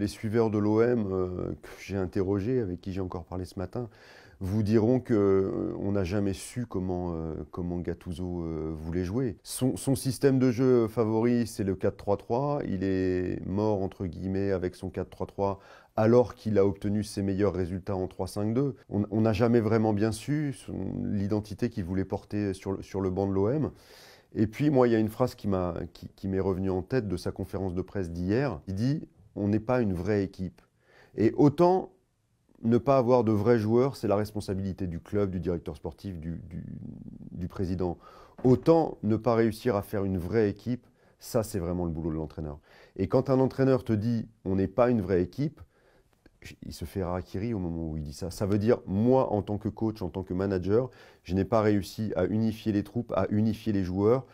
les suiveurs de l'OM euh, que j'ai interrogé avec qui j'ai encore parlé ce matin, vous diront qu'on euh, on n'a jamais su comment, euh, comment Gattuso voulait jouer. Son, système de jeu favori, c'est le 4-3-3. Il est mort, entre guillemets, avec son 4-3-3 alors qu'il a obtenu ses meilleurs résultats en 3-5-2. On n'a jamais vraiment bien su l'identité qu'il voulait porter sur le, sur le banc de l'OM. Et puis, moi, il y a une phrase qui m'est qui, revenue en tête de sa conférence de presse d'hier. Il dit on n'est pas une vraie équipe. Et autant ne pas avoir de vrais joueurs, c'est la responsabilité du club, du directeur sportif, du, président. Autant ne pas réussir à faire une vraie équipe, ça c'est vraiment le boulot de l'entraîneur. Et quand un entraîneur te dit on n'est pas une vraie équipe, il se fait rakiri au moment où il dit ça. Ça veut dire moi en tant que coach, en tant que manager, je n'ai pas réussi à unifier les troupes, à unifier les joueurs